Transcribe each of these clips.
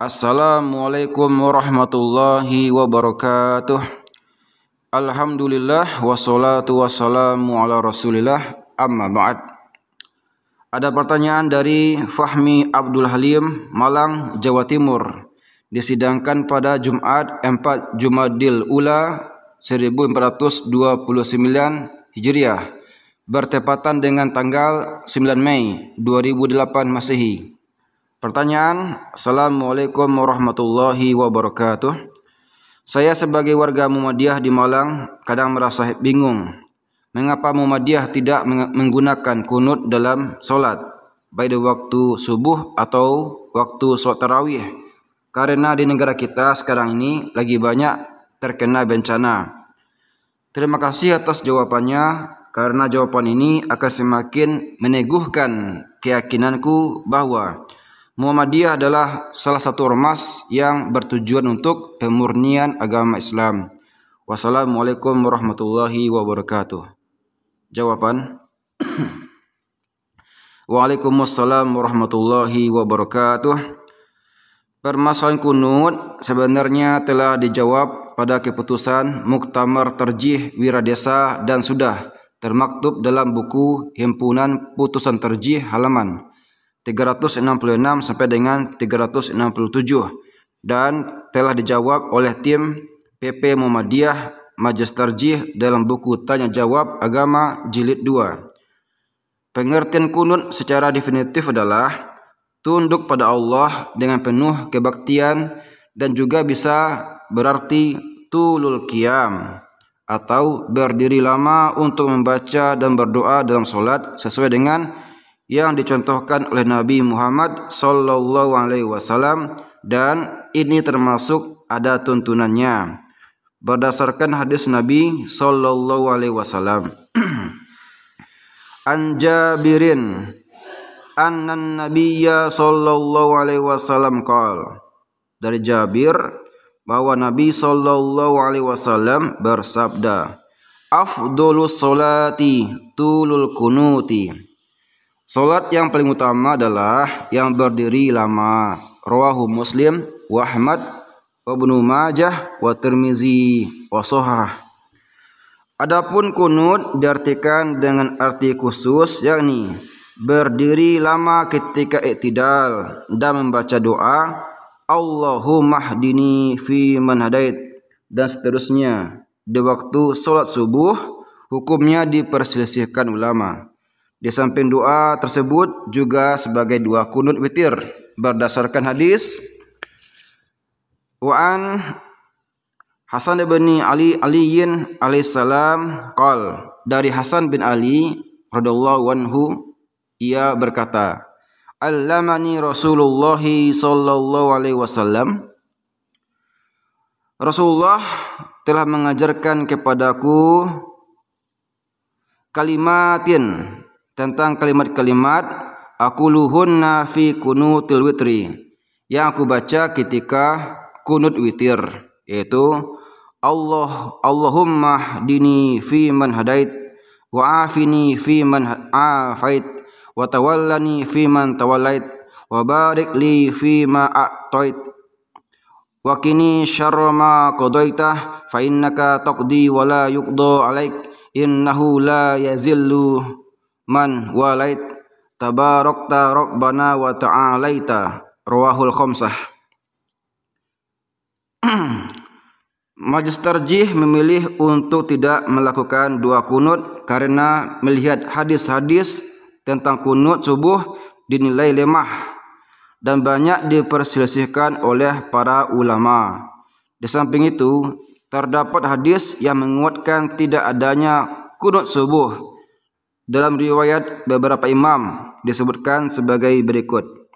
Assalamualaikum warahmatullahi wabarakatuh Alhamdulillah wassalatu wassalamu ala rasulillah amma ba'd Ada pertanyaan dari Fahmi Abdul Halim Malang Jawa Timur disidangkan pada Jumat 4 Jumadil Ula 1429 Hijriah bertepatan dengan tanggal 9 Mei 2008 Masehi Pertanyaan, Assalamualaikum warahmatullahi wabarakatuh. Saya sebagai warga Muhammadiyah di Malang kadang merasa bingung. Mengapa Muhammadiyah tidak menggunakan kunut dalam solat, baik di waktu subuh atau waktu sholat tarawih? Karena di negara kita sekarang ini lagi banyak terkena bencana. Terima kasih atas jawabannya karena jawaban ini akan semakin meneguhkan keyakinanku bahwa Muhammadiyah adalah salah satu ormas yang bertujuan untuk pemurnian agama Islam. Wassalamualaikum warahmatullahi wabarakatuh. Jawaban Waalaikumsalam warahmatullahi wabarakatuh. Permasalahan kunut sebenarnya telah dijawab pada keputusan Muktamar Terjih Wiradesa dan sudah termaktub dalam buku Himpunan Putusan Terjih halaman 366 sampai dengan 367 dan telah dijawab oleh tim PP Muhammadiyah Majelis Tarjih dalam buku Tanya Jawab Agama Jilid 2. Pengertian kunut secara definitif adalah tunduk pada Allah dengan penuh kebaktian dan juga bisa berarti tulul qiyam atau berdiri lama untuk membaca dan berdoa dalam solat sesuai dengan yang dicontohkan oleh Nabi Muhammad Sallallahu Alaihi Wasallam dan ini termasuk ada tuntunannya berdasarkan hadis Nabi Sallallahu Alaihi Wasallam. Anjabirin annan nabiyya sallallahu alaihi wasallam qol dari Jabir bahwa Nabi sallallahu alaihi wasallam bersabda afdolus solati tulul kunuti Salat yang paling utama adalah yang berdiri lama. Rawahu Muslim wa Ahmad wa Ibnu Majah wa Tirmizi wa Adapun kunut diartikan dengan arti khusus yakni berdiri lama ketika iktidal dan membaca doa Allahumma hdini fi man hadait dan seterusnya. Di waktu salat subuh hukumnya diperselisihkan ulama. Di samping doa tersebut juga sebagai dua kunut witir berdasarkan hadis Wa'an Hasan bin Ali Aliyin alaihissalam qol dari Hasan bin Ali radhiyallahu anhu ia berkata Allamani Rasulullah sallallahu alaihi wasallam Rasulullah telah mengajarkan kepadaku kalimatin tentang kalimat-kalimat aku luhunna fi kunutil witri yang aku baca ketika kunut witir yaitu Allah Allahumma dini fi man hadait wa afini fi man afait wa tawallani fi man tawallait wa barik li fi ma a'tait wa qini syarra ma qadaita fa innaka taqdi wa la yuqda alaik innahu la yazillu man walait tabarokta robbana wa ta'alaita rawahul khamsah Majlis tarjih memilih untuk tidak melakukan dua kunut karena melihat hadis-hadis tentang kunut subuh dinilai lemah dan banyak diperselisihkan oleh para ulama. Di samping itu, terdapat hadis yang menguatkan tidak adanya kunut subuh dalam riwayat beberapa imam disebutkan sebagai berikut.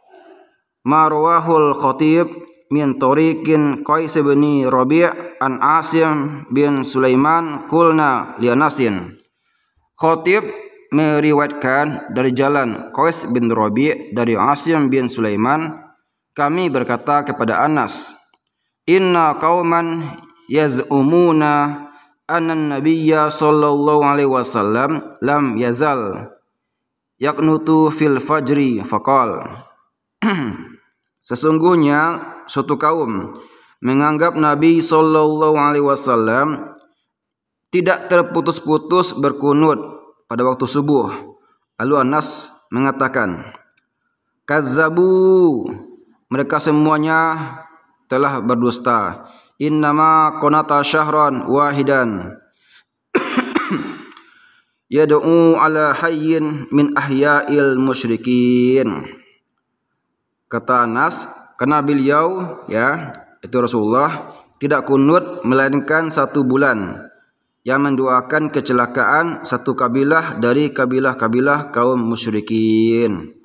Marwahul Khatib min tariqin Qais bin Rabi' an Asim bin Sulaiman kulna Anasin. Khatib meriwayatkan dari jalan Qais bin Rabi' dari Asim bin Sulaiman kami berkata kepada Anas, "Inna qauman yaz'umuna anan nabiyya sallallahu alaihi wasallam lam yazal yaknutu fil fajri faqal Sesungguhnya suatu kaum menganggap Nabi sallallahu alaihi wasallam tidak terputus-putus berkunut pada waktu subuh. Lalu Anas mengatakan, "Kazzabu." Mereka semuanya telah berdusta innama konata syahran wahidan yad'u ala hayyin min ahya'il musyrikin kata Anas karena beliau ya itu Rasulullah tidak kunut melainkan satu bulan yang mendoakan kecelakaan satu kabilah dari kabilah-kabilah kaum musyrikin.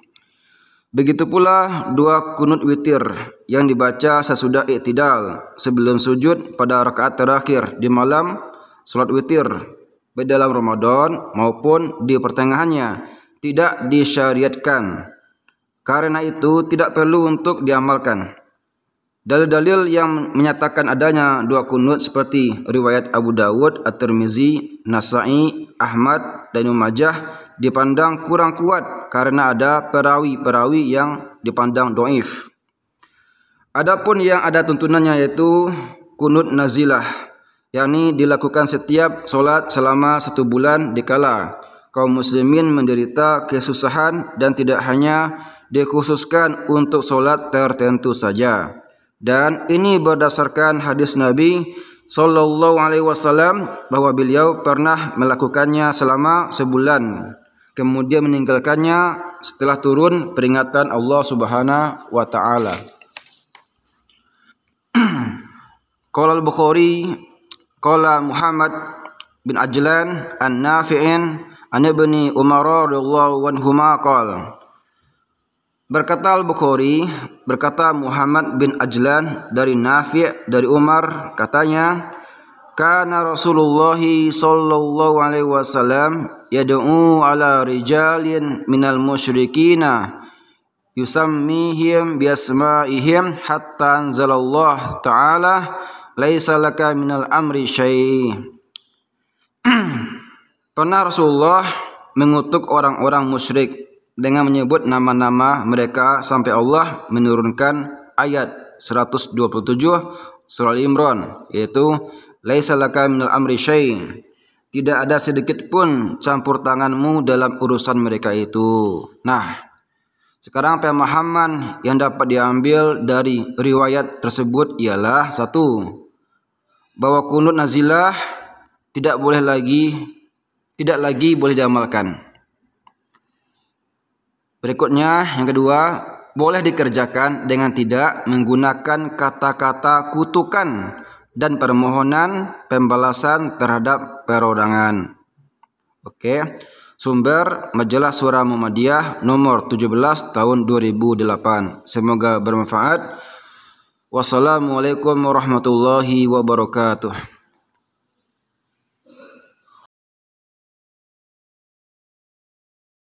Begitu pula dua kunut witir yang dibaca sesudah iktidal sebelum sujud pada rakaat terakhir di malam salat witir baik dalam Ramadan maupun di pertengahannya tidak disyariatkan. Karena itu tidak perlu untuk diamalkan. Dalil-dalil yang menyatakan adanya dua kunut seperti riwayat Abu Dawud, At-Tirmizi, Nasai, Ahmad, dan umajah dipandang kurang kuat karena ada perawi-perawi yang dipandang do'if. Adapun yang ada tuntunannya yaitu kunut nazilah, yakni dilakukan setiap solat selama satu bulan di kala kaum muslimin menderita kesusahan dan tidak hanya dikhususkan untuk solat tertentu saja. Dan ini berdasarkan hadis Nabi Sallallahu alaihi wasallam bahwa beliau pernah melakukannya selama sebulan kemudian meninggalkannya setelah turun peringatan Allah Subhanahu wa taala. Qala al-Bukhari qala Muhammad bin Ajlan an-Nafi'in an Ibni Umar radhiyallahu anhuma qala Berkata Al-Bukhari, berkata Muhammad bin Ajlan dari Nafi' dari Umar katanya, "Kana Rasulullah sallallahu alaihi wasallam yad'u ala rijalin minal musyrikina yusammihim biasma'ihim hatta anzalallah ta'ala laisa laka minal amri syai." Pernah Rasulullah mengutuk orang-orang musyrik dengan menyebut nama-nama mereka sampai Allah menurunkan ayat 127 surah imran yaitu laisa laka minal amri syai' tidak ada sedikit pun campur tanganmu dalam urusan mereka itu. Nah, sekarang pemahaman yang dapat diambil dari riwayat tersebut ialah satu bahwa kunut nazilah tidak boleh lagi tidak lagi boleh diamalkan. Berikutnya yang kedua, boleh dikerjakan dengan tidak menggunakan kata-kata kutukan dan permohonan pembalasan terhadap perorangan. Oke. Sumber Majalah Suara Muhammadiyah nomor 17 tahun 2008. Semoga bermanfaat. Wassalamualaikum warahmatullahi wabarakatuh.